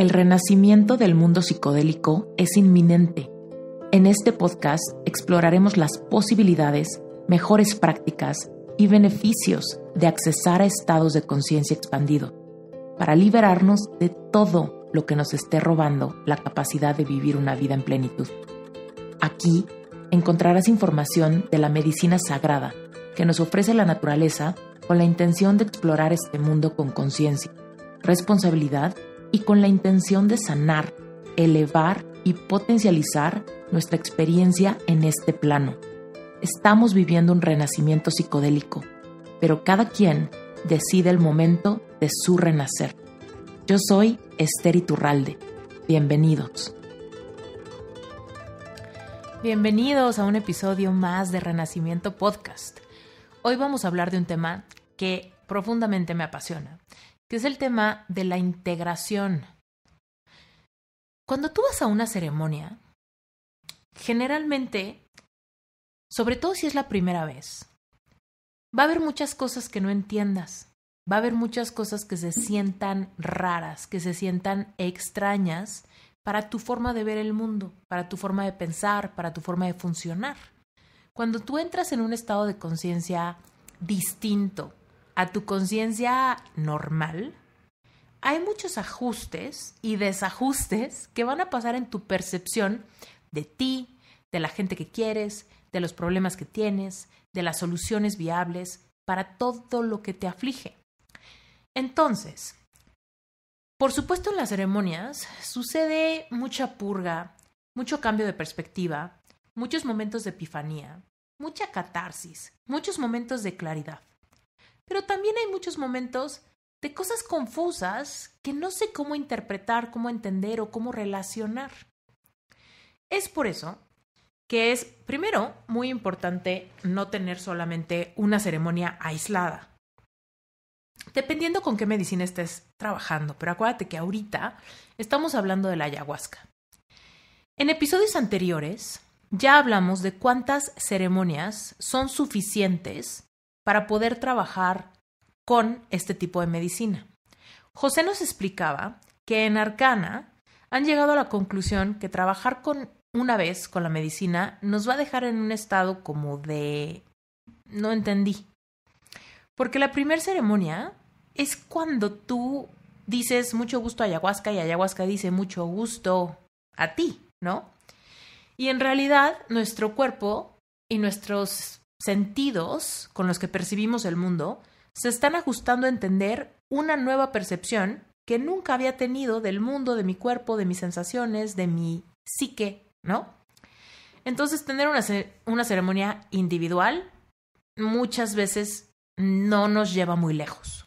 el renacimiento del mundo psicodélico es inminente. En este podcast exploraremos las posibilidades, mejores prácticas y beneficios de accesar a estados de conciencia expandido para liberarnos de todo lo que nos esté robando la capacidad de vivir una vida en plenitud. Aquí encontrarás información de la medicina sagrada que nos ofrece la naturaleza con la intención de explorar este mundo con conciencia, responsabilidad y y con la intención de sanar, elevar y potencializar nuestra experiencia en este plano. Estamos viviendo un renacimiento psicodélico, pero cada quien decide el momento de su renacer. Yo soy Esther Iturralde. Bienvenidos. Bienvenidos a un episodio más de Renacimiento Podcast. Hoy vamos a hablar de un tema que profundamente me apasiona que es el tema de la integración. Cuando tú vas a una ceremonia, generalmente, sobre todo si es la primera vez, va a haber muchas cosas que no entiendas, va a haber muchas cosas que se sientan raras, que se sientan extrañas para tu forma de ver el mundo, para tu forma de pensar, para tu forma de funcionar. Cuando tú entras en un estado de conciencia distinto, a tu conciencia normal, hay muchos ajustes y desajustes que van a pasar en tu percepción de ti, de la gente que quieres, de los problemas que tienes, de las soluciones viables para todo lo que te aflige. Entonces, por supuesto en las ceremonias sucede mucha purga, mucho cambio de perspectiva, muchos momentos de epifanía, mucha catarsis, muchos momentos de claridad pero también hay muchos momentos de cosas confusas que no sé cómo interpretar, cómo entender o cómo relacionar. Es por eso que es, primero, muy importante no tener solamente una ceremonia aislada. Dependiendo con qué medicina estés trabajando, pero acuérdate que ahorita estamos hablando de la ayahuasca. En episodios anteriores ya hablamos de cuántas ceremonias son suficientes para poder trabajar con este tipo de medicina. José nos explicaba que en Arcana han llegado a la conclusión que trabajar con una vez con la medicina nos va a dejar en un estado como de no entendí. Porque la primera ceremonia es cuando tú dices mucho gusto a ayahuasca y ayahuasca dice mucho gusto a ti, ¿no? Y en realidad nuestro cuerpo y nuestros sentidos con los que percibimos el mundo se están ajustando a entender una nueva percepción que nunca había tenido del mundo, de mi cuerpo, de mis sensaciones, de mi psique, ¿no? Entonces, tener una, una ceremonia individual muchas veces no nos lleva muy lejos.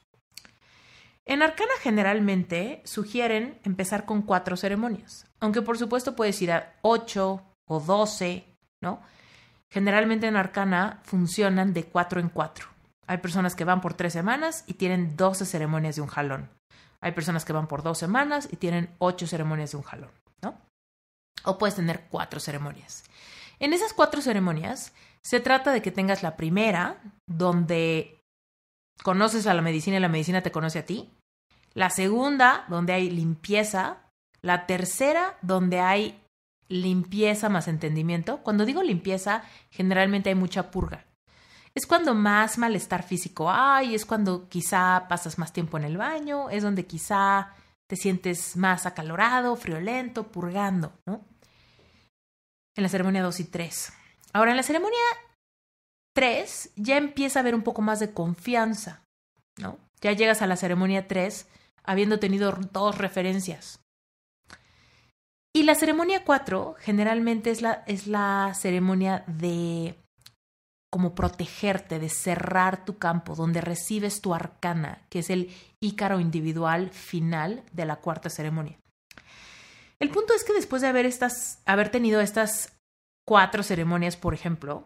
En Arcana generalmente sugieren empezar con cuatro ceremonias, aunque por supuesto puedes ir a ocho o doce, ¿no? Generalmente en Arcana funcionan de cuatro en cuatro. Hay personas que van por tres semanas y tienen 12 ceremonias de un jalón. Hay personas que van por dos semanas y tienen ocho ceremonias de un jalón, ¿no? O puedes tener cuatro ceremonias. En esas cuatro ceremonias se trata de que tengas la primera, donde conoces a la medicina y la medicina te conoce a ti. La segunda, donde hay limpieza. La tercera, donde hay limpieza más entendimiento, cuando digo limpieza, generalmente hay mucha purga. Es cuando más malestar físico hay, es cuando quizá pasas más tiempo en el baño, es donde quizá te sientes más acalorado, friolento, purgando, ¿no? En la ceremonia 2 y 3. Ahora, en la ceremonia 3 ya empieza a haber un poco más de confianza, ¿no? Ya llegas a la ceremonia 3 habiendo tenido dos referencias, y la ceremonia 4 generalmente es la, es la ceremonia de como protegerte, de cerrar tu campo, donde recibes tu arcana, que es el ícaro individual final de la cuarta ceremonia. El punto es que después de haber, estas, haber tenido estas cuatro ceremonias, por ejemplo,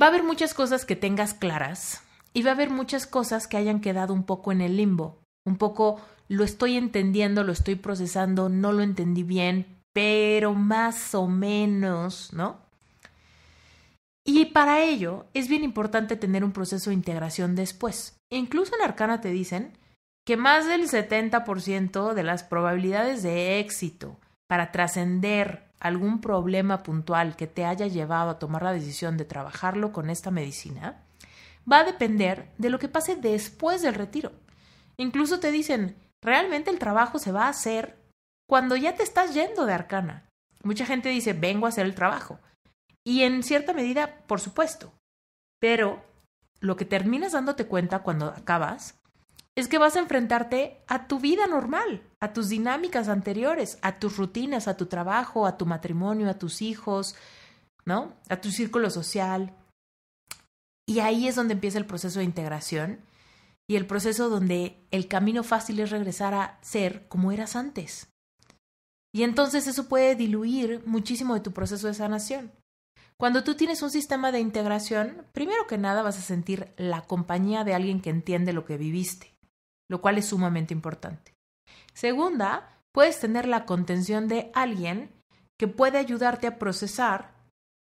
va a haber muchas cosas que tengas claras y va a haber muchas cosas que hayan quedado un poco en el limbo, un poco lo estoy entendiendo, lo estoy procesando, no lo entendí bien, pero más o menos, ¿no? Y para ello es bien importante tener un proceso de integración después. Incluso en Arcana te dicen que más del 70% de las probabilidades de éxito para trascender algún problema puntual que te haya llevado a tomar la decisión de trabajarlo con esta medicina va a depender de lo que pase después del retiro. Incluso te dicen, Realmente el trabajo se va a hacer cuando ya te estás yendo de Arcana. Mucha gente dice, vengo a hacer el trabajo. Y en cierta medida, por supuesto. Pero lo que terminas dándote cuenta cuando acabas es que vas a enfrentarte a tu vida normal, a tus dinámicas anteriores, a tus rutinas, a tu trabajo, a tu matrimonio, a tus hijos, ¿no? A tu círculo social. Y ahí es donde empieza el proceso de integración y el proceso donde el camino fácil es regresar a ser como eras antes. Y entonces eso puede diluir muchísimo de tu proceso de sanación. Cuando tú tienes un sistema de integración, primero que nada vas a sentir la compañía de alguien que entiende lo que viviste, lo cual es sumamente importante. Segunda, puedes tener la contención de alguien que puede ayudarte a procesar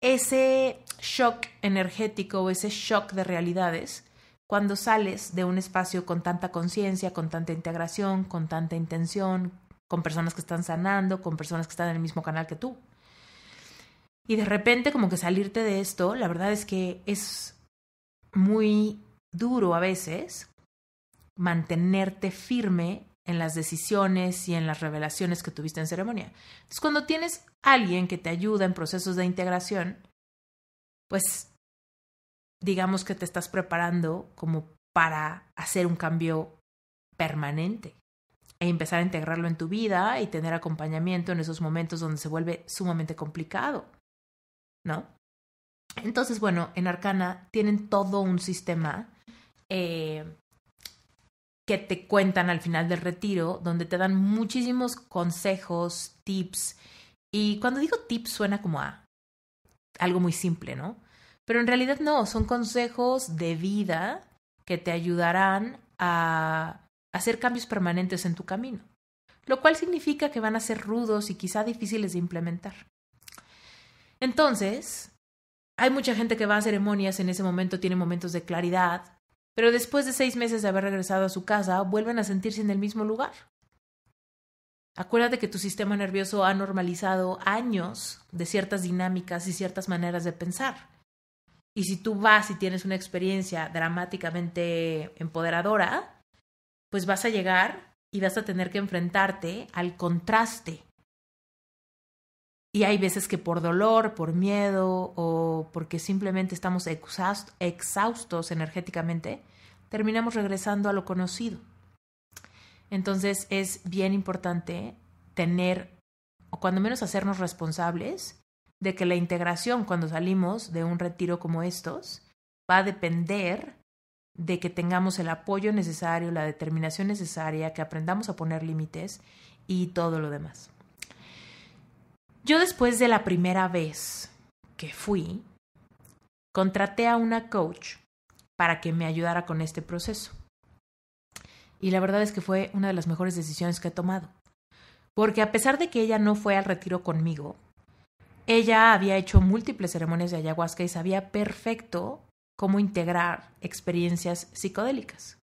ese shock energético o ese shock de realidades cuando sales de un espacio con tanta conciencia, con tanta integración, con tanta intención, con personas que están sanando, con personas que están en el mismo canal que tú. Y de repente como que salirte de esto, la verdad es que es muy duro a veces mantenerte firme en las decisiones y en las revelaciones que tuviste en ceremonia. Entonces, cuando tienes alguien que te ayuda en procesos de integración, pues digamos que te estás preparando como para hacer un cambio permanente e empezar a integrarlo en tu vida y tener acompañamiento en esos momentos donde se vuelve sumamente complicado, ¿no? Entonces, bueno, en Arcana tienen todo un sistema eh, que te cuentan al final del retiro, donde te dan muchísimos consejos, tips, y cuando digo tips suena como a algo muy simple, ¿no? Pero en realidad no, son consejos de vida que te ayudarán a hacer cambios permanentes en tu camino, lo cual significa que van a ser rudos y quizá difíciles de implementar. Entonces, hay mucha gente que va a ceremonias, en ese momento tiene momentos de claridad, pero después de seis meses de haber regresado a su casa, vuelven a sentirse en el mismo lugar. Acuérdate que tu sistema nervioso ha normalizado años de ciertas dinámicas y ciertas maneras de pensar. Y si tú vas y tienes una experiencia dramáticamente empoderadora, pues vas a llegar y vas a tener que enfrentarte al contraste. Y hay veces que por dolor, por miedo o porque simplemente estamos exhaustos energéticamente, terminamos regresando a lo conocido. Entonces es bien importante tener, o cuando menos hacernos responsables de que la integración cuando salimos de un retiro como estos va a depender de que tengamos el apoyo necesario, la determinación necesaria, que aprendamos a poner límites y todo lo demás. Yo después de la primera vez que fui, contraté a una coach para que me ayudara con este proceso. Y la verdad es que fue una de las mejores decisiones que he tomado. Porque a pesar de que ella no fue al retiro conmigo, ella había hecho múltiples ceremonias de ayahuasca y sabía perfecto cómo integrar experiencias psicodélicas.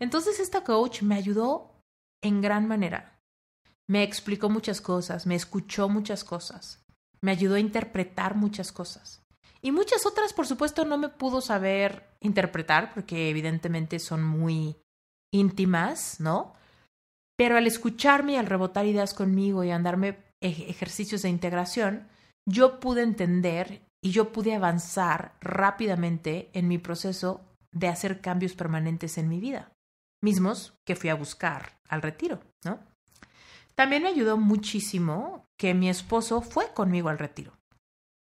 Entonces esta coach me ayudó en gran manera. Me explicó muchas cosas, me escuchó muchas cosas, me ayudó a interpretar muchas cosas. Y muchas otras, por supuesto, no me pudo saber interpretar porque evidentemente son muy íntimas, ¿no? Pero al escucharme y al rebotar ideas conmigo y andarme ejercicios de integración, yo pude entender y yo pude avanzar rápidamente en mi proceso de hacer cambios permanentes en mi vida, mismos que fui a buscar al retiro, ¿no? También me ayudó muchísimo que mi esposo fue conmigo al retiro.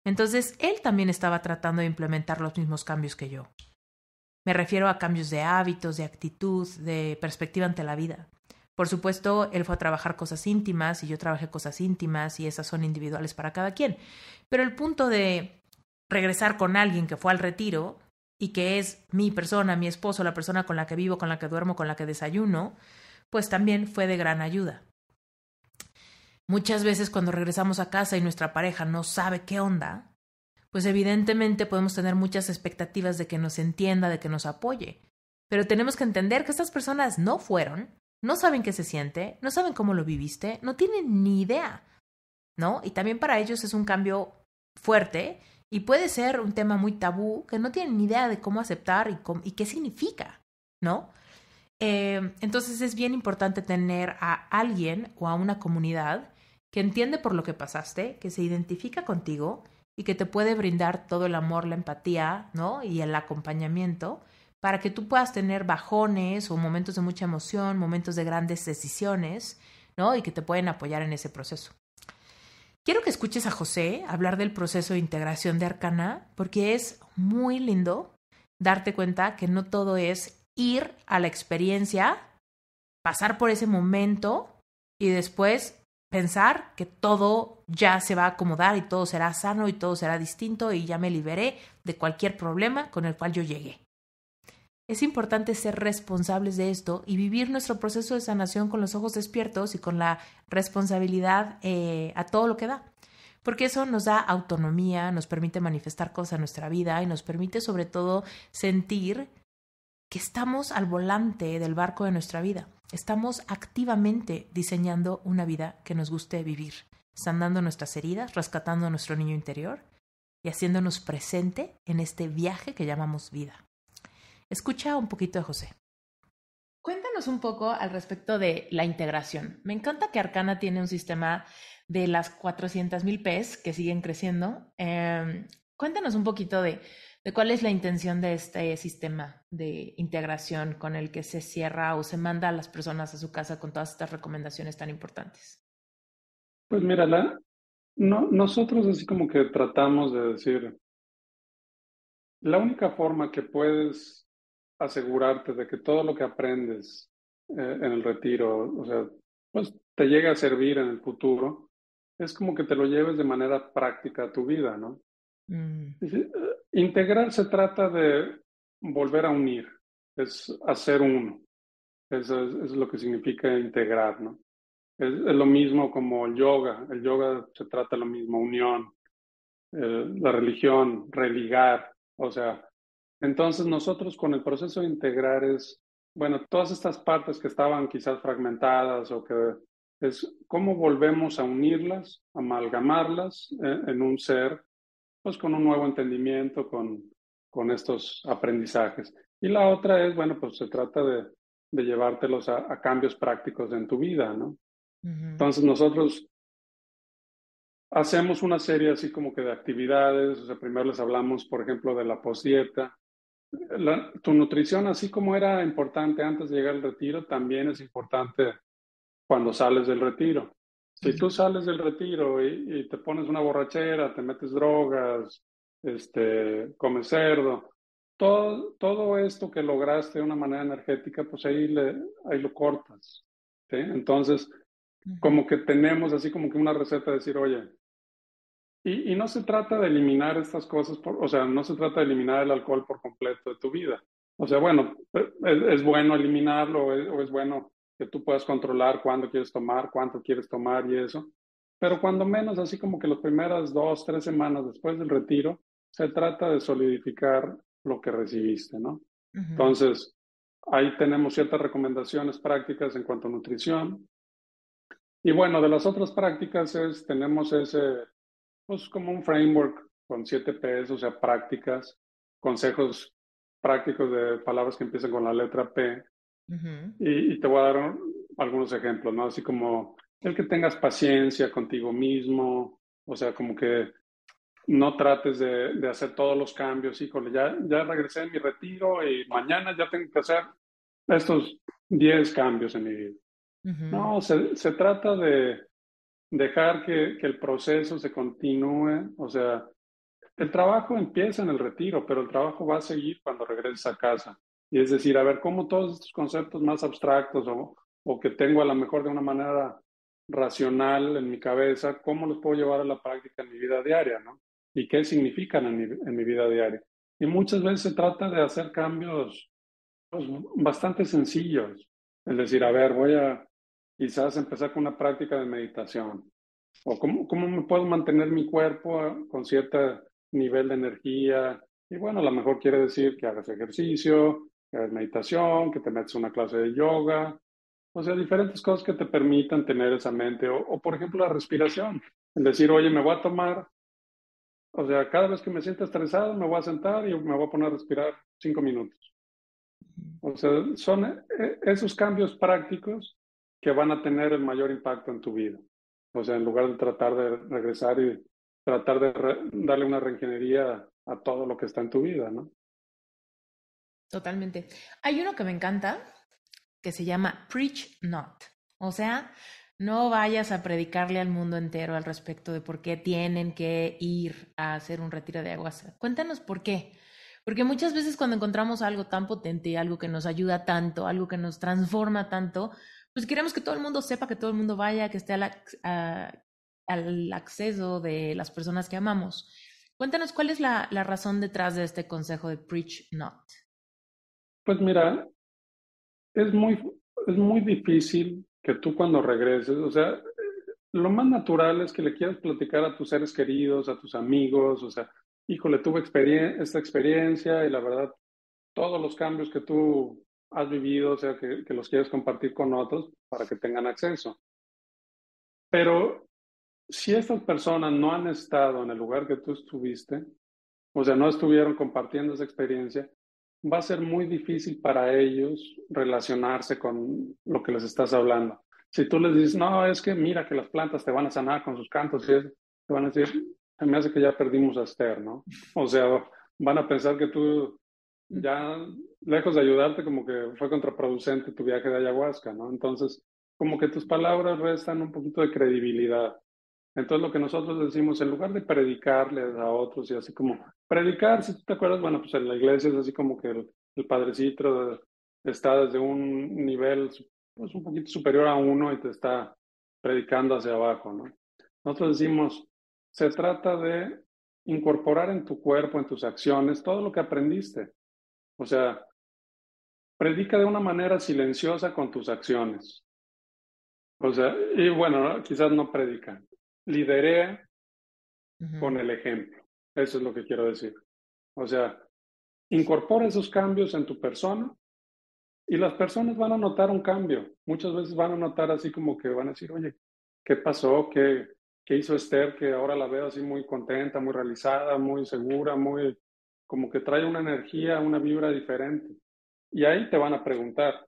Entonces, él también estaba tratando de implementar los mismos cambios que yo. Me refiero a cambios de hábitos, de actitud, de perspectiva ante la vida. Por supuesto, él fue a trabajar cosas íntimas y yo trabajé cosas íntimas y esas son individuales para cada quien. Pero el punto de regresar con alguien que fue al retiro y que es mi persona, mi esposo, la persona con la que vivo, con la que duermo, con la que desayuno, pues también fue de gran ayuda. Muchas veces cuando regresamos a casa y nuestra pareja no sabe qué onda, pues evidentemente podemos tener muchas expectativas de que nos entienda, de que nos apoye. Pero tenemos que entender que estas personas no fueron no saben qué se siente, no saben cómo lo viviste, no tienen ni idea, ¿no? Y también para ellos es un cambio fuerte y puede ser un tema muy tabú que no tienen ni idea de cómo aceptar y, y qué significa, ¿no? Eh, entonces es bien importante tener a alguien o a una comunidad que entiende por lo que pasaste, que se identifica contigo y que te puede brindar todo el amor, la empatía, ¿no? Y el acompañamiento para que tú puedas tener bajones o momentos de mucha emoción, momentos de grandes decisiones, ¿no? Y que te pueden apoyar en ese proceso. Quiero que escuches a José hablar del proceso de integración de Arcana, porque es muy lindo darte cuenta que no todo es ir a la experiencia, pasar por ese momento y después pensar que todo ya se va a acomodar y todo será sano y todo será distinto y ya me liberé de cualquier problema con el cual yo llegué. Es importante ser responsables de esto y vivir nuestro proceso de sanación con los ojos despiertos y con la responsabilidad eh, a todo lo que da. Porque eso nos da autonomía, nos permite manifestar cosas en nuestra vida y nos permite sobre todo sentir que estamos al volante del barco de nuestra vida. Estamos activamente diseñando una vida que nos guste vivir, sanando nuestras heridas, rescatando nuestro niño interior y haciéndonos presente en este viaje que llamamos vida. Escucha un poquito de José. Cuéntanos un poco al respecto de la integración. Me encanta que Arcana tiene un sistema de las mil PES que siguen creciendo. Em, cuéntanos un poquito de, de, cuál es la intención de este sistema de integración con el que se cierra o se manda a las personas a su casa con todas estas recomendaciones tan importantes. Pues mira, no, nosotros así como que tratamos de decir, la única forma que puedes asegurarte de que todo lo que aprendes eh, en el retiro, o sea, pues te llega a servir en el futuro, es como que te lo lleves de manera práctica a tu vida, ¿no? Mm. Eh, integrar se trata de volver a unir, es hacer uno. Eso es, lo que significa integrar, ¿no? Es, lo mismo como el yoga. El yoga se trata de lo mismo, unión, eh, la religión, religar, o sea, entonces nosotros con el proceso de integrar es, bueno, todas estas partes que estaban quizás fragmentadas o que es cómo volvemos a unirlas, amalgamarlas eh, en, un ser, pues con un nuevo entendimiento, con, con estos aprendizajes. Y la otra es, bueno, pues se trata de, de llevártelos a, cambios prácticos en tu vida, ¿no? Entonces nosotros hacemos una serie así como que de actividades, o sea, primero les hablamos, por ejemplo, de la postdieta, tu nutrición, así como era importante antes de llegar al retiro, también es importante cuando sales del retiro. Si tú sales del retiro y, te pones una borrachera, te metes drogas, este, comes cerdo, todo, todo esto que lograste de una manera energética, pues ahí, le, ahí lo cortas. Entonces, como que tenemos así como que una receta de decir, oye, y, no se trata de eliminar estas cosas, por, o sea, no se trata de eliminar el alcohol por completo de tu vida. O sea, bueno, eh, es, bueno eliminarlo eh, o es, bueno que tú puedas controlar cuándo quieres tomar, cuánto quieres tomar y eso. Pero cuando menos, así como que las primeras dos, tres semanas después del retiro, se trata de solidificar lo que recibiste, ¿no? Entonces, ahí tenemos ciertas recomendaciones prácticas en cuanto a nutrición. Y bueno, de las otras prácticas es, tenemos ese pues como un framework con siete Ps, o sea, prácticas, consejos prácticos de palabras que empiezan con la letra P. y, te voy a dar algunos ejemplos, ¿no? Así como el que tengas paciencia contigo mismo, o sea, como que no trates de, de hacer todos los cambios, híjole, ya, ya regresé de mi retiro y mañana ya tengo que hacer estos 10 cambios en mi vida. No, se, se trata de dejar que, el proceso se continúe, o sea, el trabajo empieza en el retiro, pero el trabajo va a seguir cuando regreses a casa. Y es decir, a ver cómo todos estos conceptos más abstractos o, o que tengo a lo mejor de una manera racional en mi cabeza, cómo los puedo llevar a la práctica en mi vida diaria, ¿no? Y qué significan en mi, vida diaria. Y muchas veces se trata de hacer cambios pues, bastante sencillos. Es decir, a ver, voy a, quizás empezar con una práctica de meditación. O cómo, cómo me puedo mantener mi cuerpo ah, con cierto nivel de energía. Y bueno, a lo mejor quiere decir que hagas ejercicio, que hagas meditación, que te metas una clase de yoga. O sea, diferentes cosas que te permitan tener esa mente. O, por ejemplo, la respiración. El decir, oye, me voy a tomar. O sea, cada vez que me sienta estresado, me voy a sentar y me voy a poner a respirar cinco minutos. O sea, son eh, esos cambios prácticos que van a tener el mayor impacto en tu vida. O sea, en lugar de tratar de regresar y tratar de darle una reingeniería a todo lo que está en tu vida, ¿no? Totalmente. Hay uno que me encanta que se llama Preach Not. O sea, no vayas a predicarle al mundo entero al respecto de por qué tienen que ir a hacer un retiro de aguas. Cuéntanos por qué. Porque muchas veces cuando encontramos algo tan potente, algo que nos ayuda tanto, algo que nos transforma tanto, pues queremos que todo el mundo sepa, que todo el mundo vaya, que esté al, acceso de las personas que amamos. Cuéntanos cuál es la, razón detrás de este consejo de Preach Not. Pues mira, es muy, es muy difícil que tú cuando regreses, o sea, eh, lo más natural es que le quieras platicar a tus seres queridos, a tus amigos, o sea, híjole, tuve esta experiencia y la verdad, todos los cambios que tú has vivido, o sea, que, los quieres compartir con otros para que tengan acceso. Pero si estas personas no han estado en el lugar que tú estuviste, o sea, no estuvieron compartiendo esa experiencia, va a ser muy difícil para ellos relacionarse con lo que les estás hablando. Si tú les dices, no, es que mira que las plantas te van a sanar con sus cantos, y eso, te van a decir, me hace que ya perdimos a Esther, ¿no? O sea, van a pensar que tú ya lejos de ayudarte, como que fue contraproducente tu viaje de ayahuasca, ¿no? Entonces, como que tus palabras restan un poquito de credibilidad. Entonces, lo que nosotros decimos, en lugar de predicarles a otros y así como, predicar, si tú te acuerdas, bueno, pues en la iglesia es así como que el, padrecito está desde un nivel pues, un poquito superior a uno y te está predicando hacia abajo, ¿no? Nosotros decimos, se trata de incorporar en tu cuerpo, en tus acciones, todo lo que aprendiste. O sea, predica de una manera silenciosa con tus acciones. O sea, y bueno, quizás no predica, liderea con el ejemplo. Eso es lo que quiero decir. O sea, incorpora esos cambios en tu persona y las personas van a notar un cambio. Muchas veces van a notar así como que van a decir, oye, ¿qué pasó? ¿Qué, qué hizo Esther? Que ahora la veo así muy contenta, muy realizada, muy segura, muy como que trae una energía, una vibra diferente. Y ahí te van a preguntar.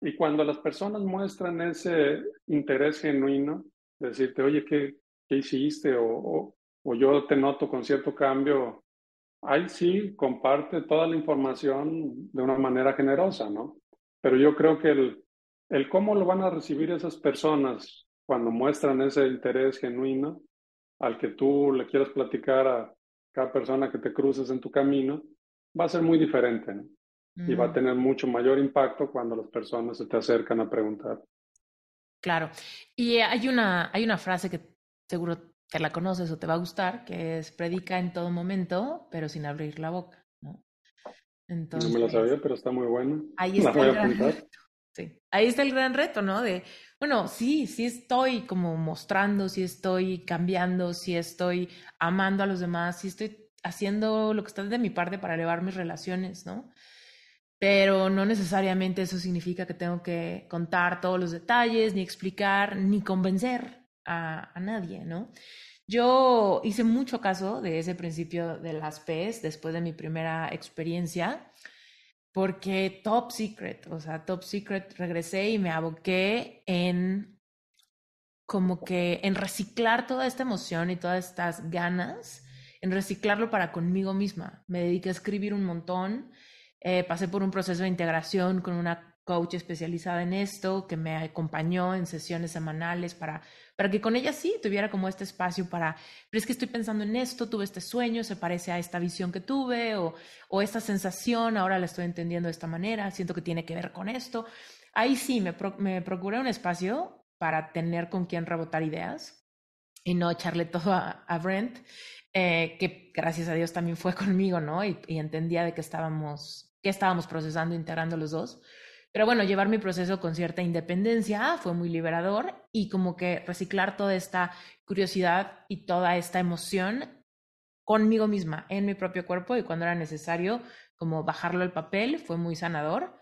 Y cuando las personas muestran ese interés genuino, decirte, oye, ¿qué, qué hiciste? O, o, yo te noto con cierto cambio, ahí sí comparte toda la información de una manera generosa, ¿no? Pero yo creo que el, el cómo lo van a recibir esas personas cuando muestran ese interés genuino al que tú le quieras platicar a, cada persona que te cruces en tu camino va a ser muy diferente y va a tener mucho mayor impacto cuando las personas se te acercan a preguntar. Claro, y hay una, hay una frase que seguro te la conoces o te va a gustar, que es predica en todo momento, pero sin abrir la boca. ¿no? Entonces, me la sabía, pero está muy buena. Ahí está Sí. Ahí está el gran reto, ¿no? De, bueno, sí, sí estoy como mostrando, sí estoy cambiando, sí estoy amando a los demás, sí estoy haciendo lo que está de mi parte para elevar mis relaciones, ¿no? Pero no necesariamente eso significa que tengo que contar todos los detalles, ni explicar, ni convencer a, a nadie, ¿no? Yo hice mucho caso de ese principio de las PES después de mi primera experiencia porque Top Secret, o sea, Top Secret regresé y me aboqué en como que en reciclar toda esta emoción y todas estas ganas, en reciclarlo para conmigo misma. Me dediqué a escribir un montón, eh, pasé por un proceso de integración con una coach especializada en esto que me acompañó en sesiones semanales para para que con ella sí tuviera como este espacio para, pero es que estoy pensando en esto, tuve este sueño, se parece a esta visión que tuve o, o esta sensación, ahora la estoy entendiendo de esta manera, siento que tiene que ver con esto. Ahí sí, me, me procuré un espacio para tener con quien rebotar ideas y no echarle todo a, Brent, eh, que gracias a Dios también fue conmigo, ¿no? Y, entendía de que estábamos, qué estábamos procesando, integrando los dos. Pero bueno, llevar mi proceso con cierta independencia fue muy liberador y como que reciclar toda esta curiosidad y toda esta emoción conmigo misma, en mi propio cuerpo y cuando era necesario, como bajarlo al papel, fue muy sanador.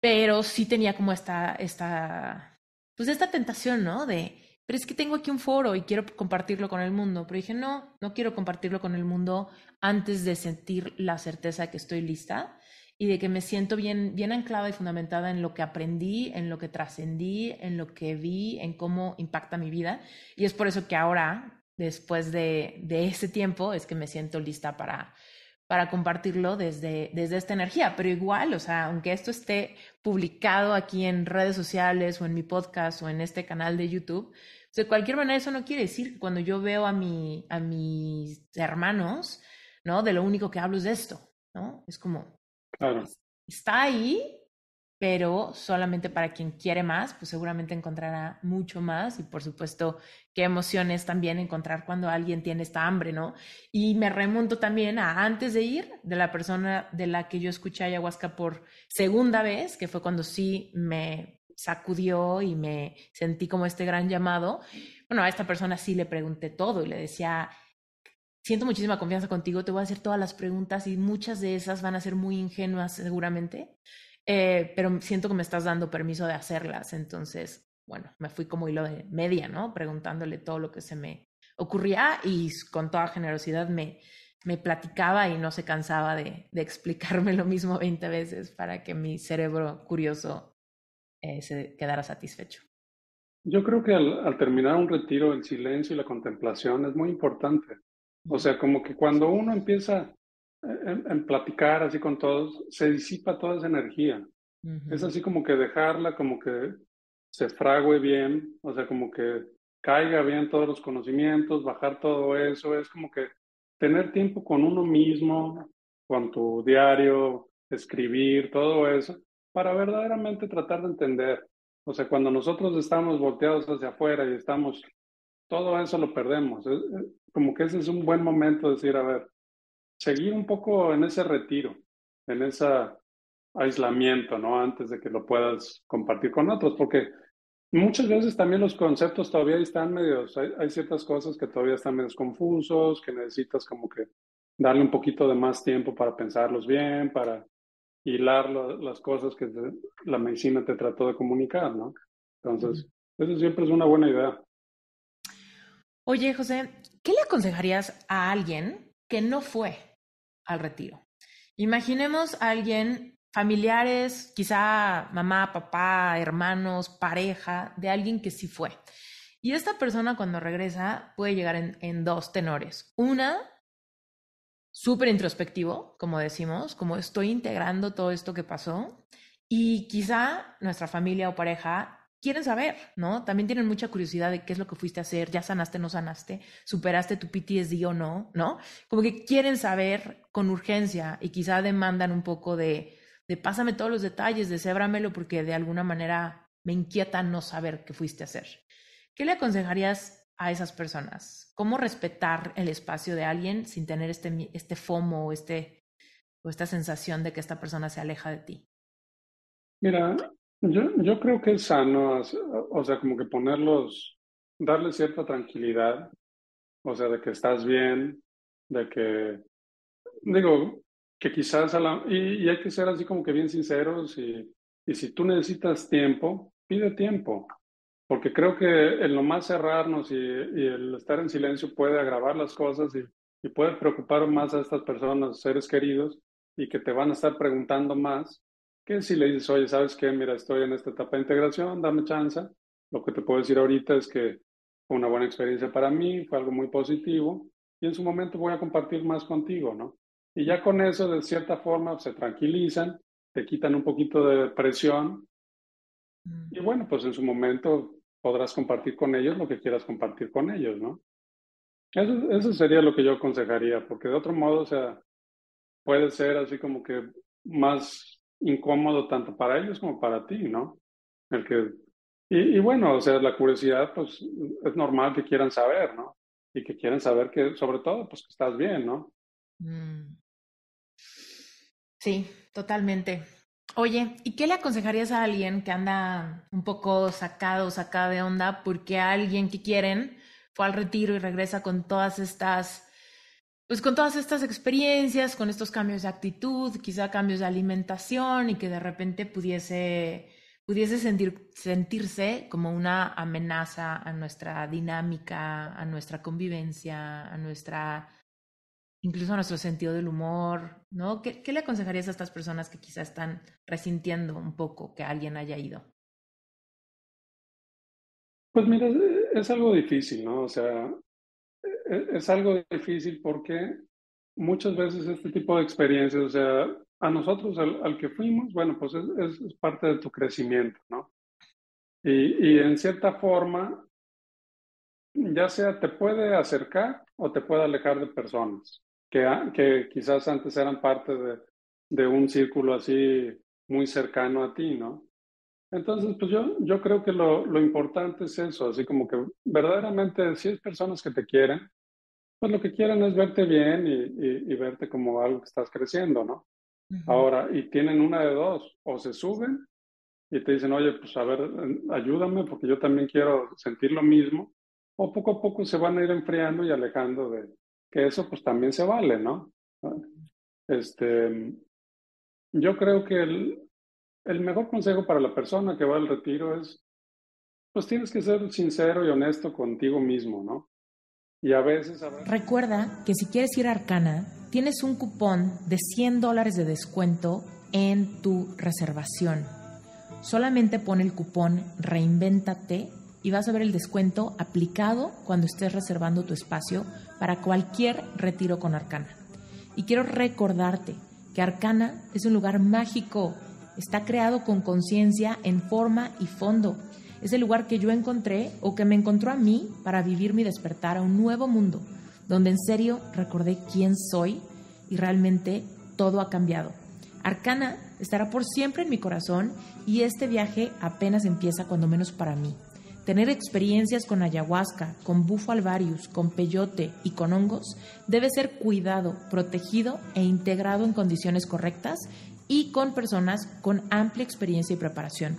Pero sí tenía como esta, esta, pues esta tentación, ¿no? De, pero es que tengo aquí un foro y quiero compartirlo con el mundo. Pero dije, no, no quiero compartirlo con el mundo antes de sentir la certeza de que estoy lista y de que me siento bien, bien anclada y fundamentada en lo que aprendí, en lo que trascendí, en lo que vi, en cómo impacta mi vida. Y es por eso que ahora, después de, de ese tiempo, es que me siento lista para, para compartirlo desde, desde esta energía. Pero igual, o sea, aunque esto esté publicado aquí en redes sociales o en mi podcast o en este canal de YouTube, de cualquier manera eso no quiere decir que cuando yo veo a, mi, a mis hermanos, ¿no? De lo único que hablo es de esto, ¿no? Es como, Está ahí, pero solamente para quien quiere más, pues seguramente encontrará mucho más y por supuesto qué emoción es también encontrar cuando alguien tiene esta hambre, ¿no? Y me remonto también a antes de ir de la persona de la que yo escuché ayahuasca por segunda vez, que fue cuando sí me sacudió y me sentí como este gran llamado. Bueno, a esta persona sí le pregunté todo y le decía, siento muchísima confianza contigo, te voy a hacer todas las preguntas y muchas de esas van a ser muy ingenuas seguramente, eh, pero siento que me estás dando permiso de hacerlas. Entonces, bueno, me fui como hilo de media, ¿no? Preguntándole todo lo que se me ocurría y con toda generosidad me, me platicaba y no se cansaba de, explicarme lo mismo 20 veces para que mi cerebro curioso eh, se quedara satisfecho. Yo creo que al, al, terminar un retiro, el silencio y la contemplación es muy importante. O sea, como que cuando uno empieza eh, en, platicar así con todos, se disipa toda esa energía. Es así como que dejarla, como que se frague bien, o sea, como que caiga bien todos los conocimientos, bajar todo eso, es como que tener tiempo con uno mismo, con tu diario, escribir, todo eso, para verdaderamente tratar de entender. O sea, cuando nosotros estamos volteados hacia afuera y estamos todo eso lo perdemos. Eh, como que ese es un buen momento decir, a ver, seguir un poco en ese retiro, en ese aislamiento, ¿no? Antes de que lo puedas compartir con otros, porque muchas veces también los conceptos todavía están medios, hay, ciertas cosas que todavía están medios confusos, que necesitas como que darle un poquito de más tiempo para pensarlos bien, para hilar las cosas que la medicina te trató de comunicar, ¿no? Entonces, eso siempre es una buena idea. Oye, José, ¿qué le aconsejarías a alguien que no fue al retiro? Imaginemos a alguien, familiares, quizá mamá, papá, hermanos, pareja, de alguien que sí fue. Y esta persona cuando regresa puede llegar en, dos tenores. Una, súper introspectivo, como decimos, como estoy integrando todo esto que pasó. Y quizá nuestra familia o pareja quieren saber, ¿no? También tienen mucha curiosidad de qué es lo que fuiste a hacer, ya sanaste, no sanaste, superaste tu PTSD o no, ¿no? Como que quieren saber con urgencia y quizá demandan un poco de, de pásame todos los detalles, desébramelo porque de alguna manera me inquieta no saber qué fuiste a hacer. ¿Qué le aconsejarías a esas personas? ¿Cómo respetar el espacio de alguien sin tener este, este FOMO o, este, o esta sensación de que esta persona se aleja de ti? Mira, yo, yo creo que es sano, o sea, como que ponerlos, darle cierta tranquilidad, o sea, de que estás bien, de que, digo, que quizás, a la, y, hay que ser así como que bien sinceros y, y si tú necesitas tiempo, pide tiempo, porque creo que el más cerrarnos y, y el estar en silencio puede agravar las cosas y, y puede preocupar más a estas personas, seres queridos, y que te van a estar preguntando más que si le dices, oye, ¿sabes qué? Mira, estoy en esta etapa de integración, dame chance. Lo que te puedo decir ahorita es que fue una buena experiencia para mí, fue algo muy positivo y en su momento voy a compartir más contigo, ¿no? Y ya con eso, de cierta forma, se tranquilizan, te quitan un poquito de presión mm. y bueno, pues en su momento podrás compartir con ellos lo que quieras compartir con ellos, ¿no? Eso, eso sería lo que yo aconsejaría, porque de otro modo, o sea, puede ser así como que más incómodo tanto para ellos como para ti, ¿no? El que, y, y, bueno, o sea, la curiosidad, pues es normal que quieran saber, ¿no? Y que quieran saber que, sobre todo, pues que estás bien, ¿no? Mm. Sí, totalmente. Oye, ¿y qué le aconsejarías a alguien que anda un poco sacado o sacada de onda porque alguien que quieren fue al retiro y regresa con todas estas pues con todas estas experiencias, con estos cambios de actitud, quizá cambios de alimentación y que de repente pudiese, pudiese sentir, sentirse como una amenaza a nuestra dinámica, a nuestra convivencia, a nuestra, incluso a nuestro sentido del humor, ¿no? ¿Qué, qué le aconsejarías a estas personas que quizá están resintiendo un poco que alguien haya ido? Pues mira, es algo difícil, ¿no? O sea, e-, es algo difícil porque muchas veces este tipo de experiencias, o sea, a nosotros, al, que fuimos, bueno, pues es, es, parte de tu crecimiento, ¿no? Y, y, en cierta forma, ya sea te puede acercar o te puede alejar de personas que, que quizás antes eran parte de, de un círculo así muy cercano a ti, ¿no? Entonces, pues yo, yo creo que lo, lo importante es eso, así como que verdaderamente si es personas que te quieren, pues lo que quieren es verte bien y, verte como algo que estás creciendo, ¿no? Ahora, y tienen una de dos, o se suben y te dicen, oye, pues a ver, ayúdame porque yo también quiero sentir lo mismo, o poco a poco se van a ir enfriando y alejando de que eso pues también se vale, ¿no? Ah, este, yo creo que el mejor consejo para la persona que va al retiro es, pues tienes que ser sincero y honesto contigo mismo, ¿no? Recuerda que si quieres ir a Arcana, tienes un cupón de 100 dólares de descuento en tu reservación. Solamente pon el cupón Reinventate y vas a ver el descuento aplicado cuando estés reservando tu espacio para cualquier retiro con Arcana. Y quiero recordarte que Arcana es un lugar mágico, está creado con conciencia en forma y fondo es el lugar que yo encontré o que me encontró a mí para vivir mi despertar a un nuevo mundo, donde en serio recordé quién soy y realmente todo ha cambiado. Arcana estará por siempre en mi corazón y este viaje apenas empieza cuando menos para mí. Tener experiencias con ayahuasca, con bufo alvarius, con peyote y con hongos debe ser cuidado, protegido e integrado en condiciones correctas y con personas con amplia experiencia y preparación.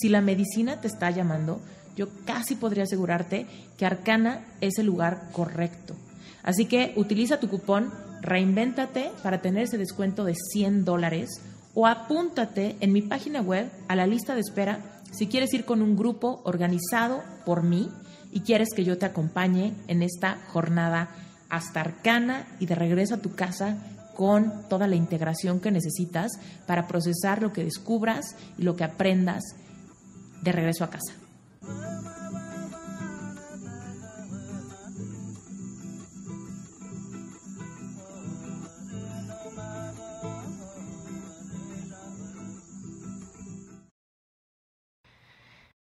Si la medicina te está llamando, yo casi podría asegurarte que Arcana es el lugar correcto. Así que utiliza tu cupón Reinvéntate para tener ese descuento de 100 dólares o apúntate en mi página web a la lista de espera si quieres ir con un grupo organizado por mí y quieres que yo te acompañe en esta jornada hasta Arcana y de regreso a tu casa con toda la integración que necesitas para procesar lo que descubras y lo que aprendas de regreso a casa.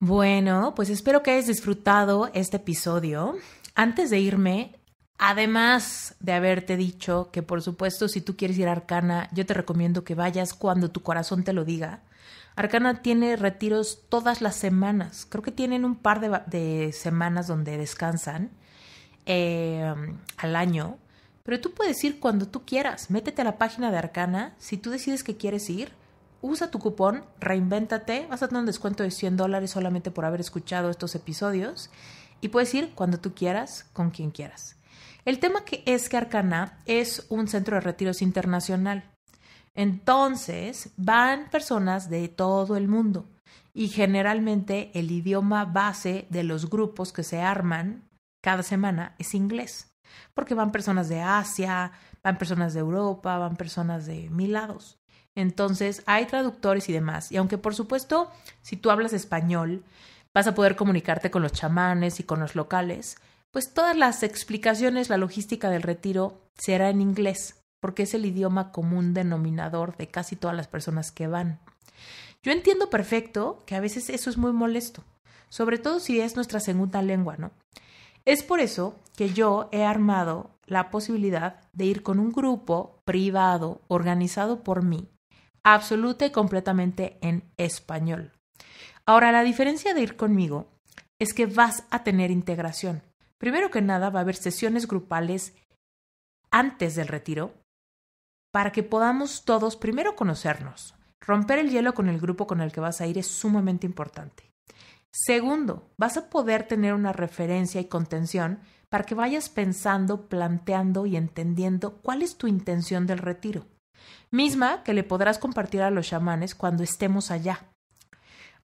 Bueno, pues espero que hayas disfrutado este episodio. Antes de irme, además de haberte dicho que por supuesto si tú quieres ir a Arcana, yo te recomiendo que vayas cuando tu corazón te lo diga, Arcana tiene retiros todas las semanas. Creo que tienen un par de, semanas donde descansan em, al año. Pero tú puedes ir cuando tú quieras. Métete a la página de Arcana. Si tú decides que quieres ir, usa tu cupón, reinvéntate. Vas a tener un descuento de 100 dólares solamente por haber escuchado estos episodios. Y puedes ir cuando tú quieras, con quien quieras. El tema que es que Arcana es un centro de retiros internacional. Entonces van personas de todo el mundo y generalmente el idioma base de los grupos que se arman cada semana es inglés, porque van personas de Asia, van personas de Europa, van personas de mil lados. Entonces hay traductores y demás. Y aunque por supuesto, si tú hablas español, vas a poder comunicarte con los chamanes y con los locales, pues todas las explicaciones, la logística del retiro será en inglés porque es el idioma común denominador de casi todas las personas que van. Yo entiendo perfecto que a veces eso es muy molesto, sobre todo si es nuestra segunda lengua, ¿no? Es por eso que yo he armado la posibilidad de ir con un grupo privado organizado por mí, absoluta y completamente en español. Ahora, la diferencia de ir conmigo es que vas a tener integración. Primero que nada, va a haber sesiones grupales antes del retiro para que podamos todos primero conocernos. Romper el hielo con el grupo con el que vas a ir es sumamente importante. Segundo, vas a poder tener una referencia y contención para que vayas pensando, planteando y entendiendo cuál es tu intención del retiro, misma que le podrás compartir a los chamanes cuando estemos allá.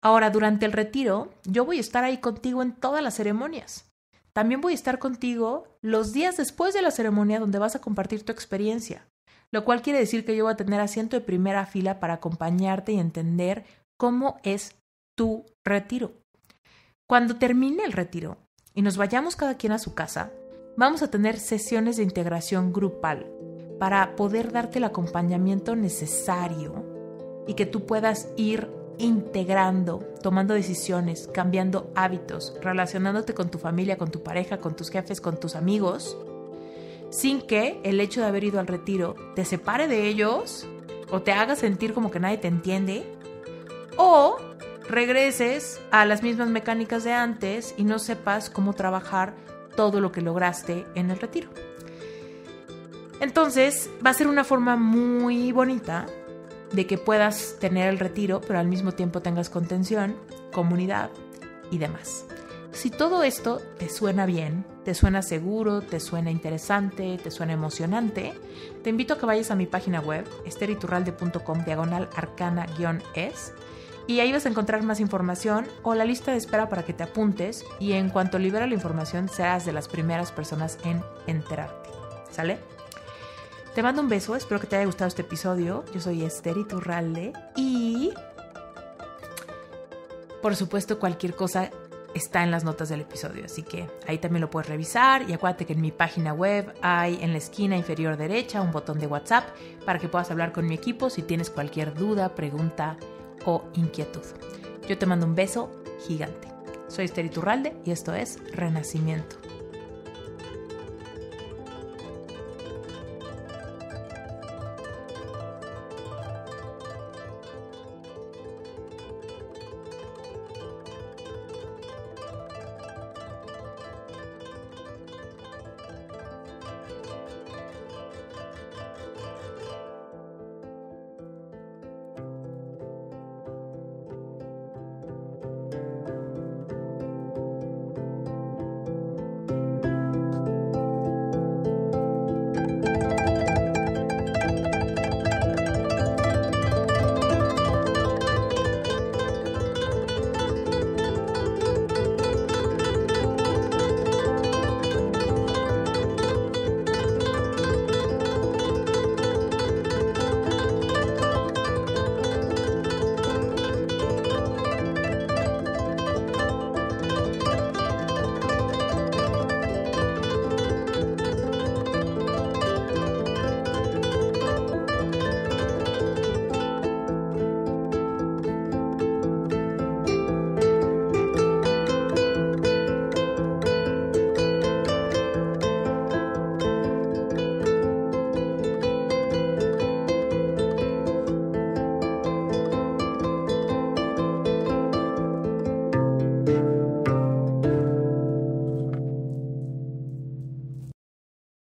Ahora, durante el retiro, yo voy a estar ahí contigo en todas las ceremonias. También voy a estar contigo los días después de la ceremonia donde vas a compartir tu experiencia lo cual quiere decir que yo voy a tener asiento de primera fila para acompañarte y entender cómo es tu retiro. Cuando termine el retiro y nos vayamos cada quien a su casa, vamos a tener sesiones de integración grupal para poder darte el acompañamiento necesario y que tú puedas ir integrando, tomando decisiones, cambiando hábitos, relacionándote con tu familia, con tu pareja, con tus jefes, con tus amigos sin que el hecho de haber ido al retiro te separe de ellos o te haga sentir como que nadie te entiende o regreses a las mismas mecánicas de antes y no sepas cómo trabajar todo lo que lograste en el retiro. Entonces va a ser una forma muy bonita de que puedas tener el retiro, pero al mismo tiempo tengas contención, comunidad y demás. Si todo esto te suena bien, te suena seguro, te suena interesante, te suena emocionante, te invito a que vayas a mi página web, esteriturralde.com diagonal arcana-es, y ahí vas a encontrar más información o la lista de espera para que te apuntes y en cuanto libera la información serás de las primeras personas en enterarte. ¿Sale? Te mando un beso, espero que te haya gustado este episodio. Yo soy Esteriturralde y... Por supuesto, cualquier cosa está en las notas del episodio, así que ahí también lo puedes revisar y acuérdate que en mi página web hay en la esquina inferior derecha un botón de WhatsApp para que puedas hablar con mi equipo si tienes cualquier duda, pregunta o inquietud. Yo te mando un beso gigante. Soy Esther Iturralde y esto es Renacimiento.